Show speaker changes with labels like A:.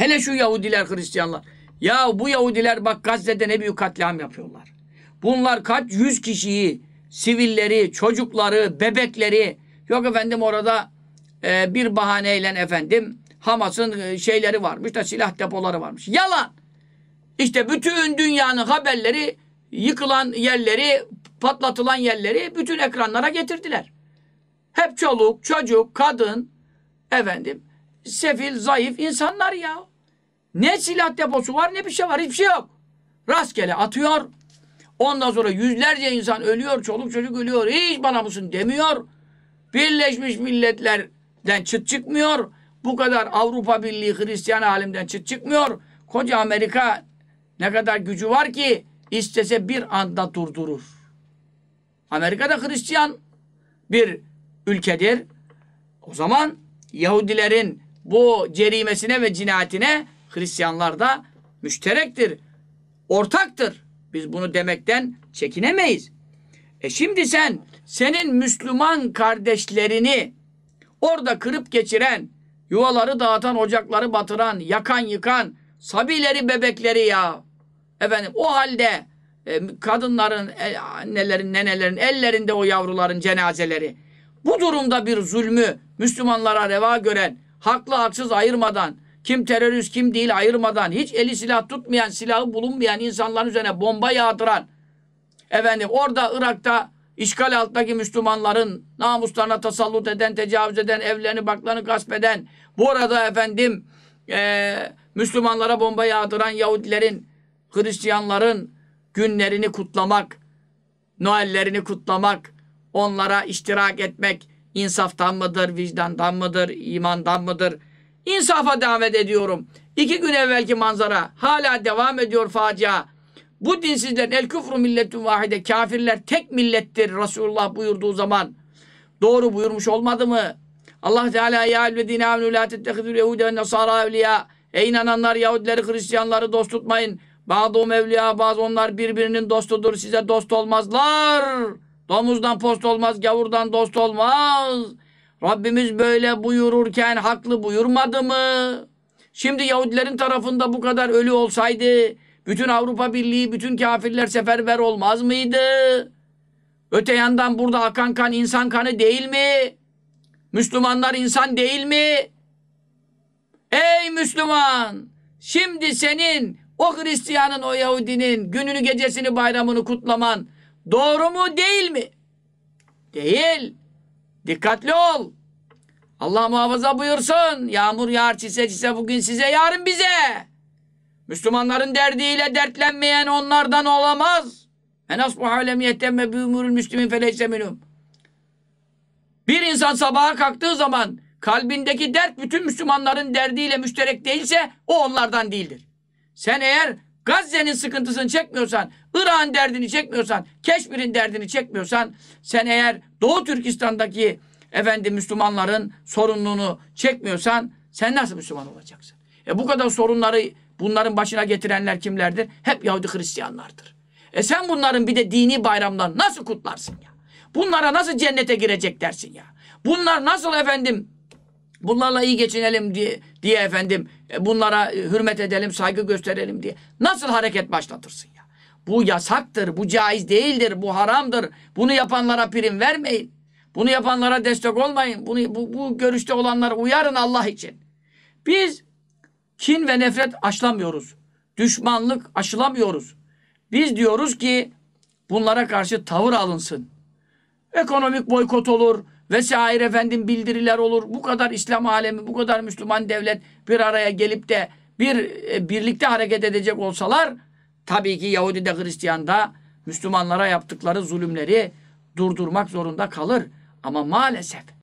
A: Hele şu Yahudiler, Hristiyanlar. Ya bu Yahudiler bak Gazze'de ne büyük katliam yapıyorlar. Bunlar kaç yüz kişiyi, sivilleri, çocukları, bebekleri, yok efendim orada e, bir bahaneyle efendim Hamas'ın e, şeyleri varmış da silah depoları varmış. Yalan! İşte bütün dünyanın haberleri, yıkılan yerleri, patlatılan yerleri bütün ekranlara getirdiler. Hep çoluk, çocuk, kadın, efendim, sefil, zayıf insanlar ya. Ne silah deposu var ne bir şey var. Hiçbir şey yok. Rastgele atıyor. Ondan sonra yüzlerce insan ölüyor. Çoluk çocuk ölüyor. Hiç bana mısın demiyor. Birleşmiş Milletler'den çıt çıkmıyor. Bu kadar Avrupa Birliği Hristiyan alimden çıt çıkmıyor. Koca Amerika ne kadar gücü var ki istese bir anda durdurur. Amerika'da Hristiyan bir ülkedir. O zaman Yahudilerin bu cerimesine ve cinayetine Hristiyanlar da müşterektir, ortaktır. Biz bunu demekten çekinemeyiz. E şimdi sen senin Müslüman kardeşlerini orada kırıp geçiren, yuvaları dağıtan, ocakları batıran, yakan yıkan, sabileri bebekleri ya. Efendim o halde e, kadınların, e, annelerin, nenelerin ellerinde o yavruların cenazeleri. Bu durumda bir zulmü Müslümanlara reva gören, haklı haksız ayırmadan, kim terörist kim değil ayırmadan, hiç eli silah tutmayan, silahı bulunmayan insanların üzerine bomba yağdıran, efendim orada Irak'ta işgal altındaki Müslümanların namuslarına tasallut eden, tecavüz eden, evlerini, baklarını gasp eden, bu arada efendim e, Müslümanlara bomba yağdıran Yahudilerin, Hristiyanların günlerini kutlamak, Noellerini kutlamak, onlara iştirak etmek insaftan mıdır, vicdandan mıdır, imandan mıdır, İnsafa davet ediyorum. İki gün evvelki manzara hala devam ediyor facia. Bu dinsizlerin el küfrü milletun vahide kafirler tek millettir Resulullah buyurduğu zaman. Doğru buyurmuş olmadı mı? Allah Teala ya elvedine aminu la tettehidul yehude ve nasara evliya. Ey inananlar Yahudileri Hristiyanları dost tutmayın. Bazı o bazı onlar birbirinin dostudur size dost olmazlar. Domuzdan post olmaz gavurdan dost olmaz. Rabbimiz böyle buyururken haklı buyurmadı mı? Şimdi Yahudilerin tarafında bu kadar ölü olsaydı bütün Avrupa Birliği, bütün kafirler seferber olmaz mıydı? Öte yandan burada akan kan insan kanı değil mi? Müslümanlar insan değil mi? Ey Müslüman! Şimdi senin o Hristiyanın, o Yahudinin gününü, gecesini, bayramını kutlaman doğru mu değil mi? Değil. Dikkatli ol. Allah muhafaza buyursun. Yağmur yağar çise çise bugün size yarın bize. Müslümanların derdiyle dertlenmeyen onlardan olamaz. En asbuha lem yetenme bi umurul müslümin feleyse Bir insan sabaha kalktığı zaman kalbindeki dert bütün Müslümanların derdiyle müşterek değilse o onlardan değildir. Sen eğer Gazze'nin sıkıntısını çekmiyorsan, Irak'ın derdini çekmiyorsan, Keşmir'in derdini çekmiyorsan, sen eğer Doğu Türkistan'daki efendi Müslümanların sorununu çekmiyorsan, sen nasıl Müslüman olacaksın? E bu kadar sorunları bunların başına getirenler kimlerdir? Hep Yahudi Hristiyanlardır. E sen bunların bir de dini bayramlarını nasıl kutlarsın ya? Bunlara nasıl cennete girecek dersin ya? Bunlar nasıl efendim Bunlarla iyi geçinelim diye, diye efendim e, bunlara e, hürmet edelim, saygı gösterelim diye. Nasıl hareket başlatırsın ya? Bu yasaktır, bu caiz değildir, bu haramdır. Bunu yapanlara prim vermeyin. Bunu yapanlara destek olmayın. Bunu, bu, bu görüşte olanlara uyarın Allah için. Biz kin ve nefret aşılamıyoruz. Düşmanlık aşılamıyoruz. Biz diyoruz ki bunlara karşı tavır alınsın. Ekonomik boykot olur, vesaire efendim bildiriler olur. Bu kadar İslam alemi, bu kadar Müslüman devlet bir araya gelip de bir e, birlikte hareket edecek olsalar tabii ki Yahudi de Hristiyan da Müslümanlara yaptıkları zulümleri durdurmak zorunda kalır. Ama maalesef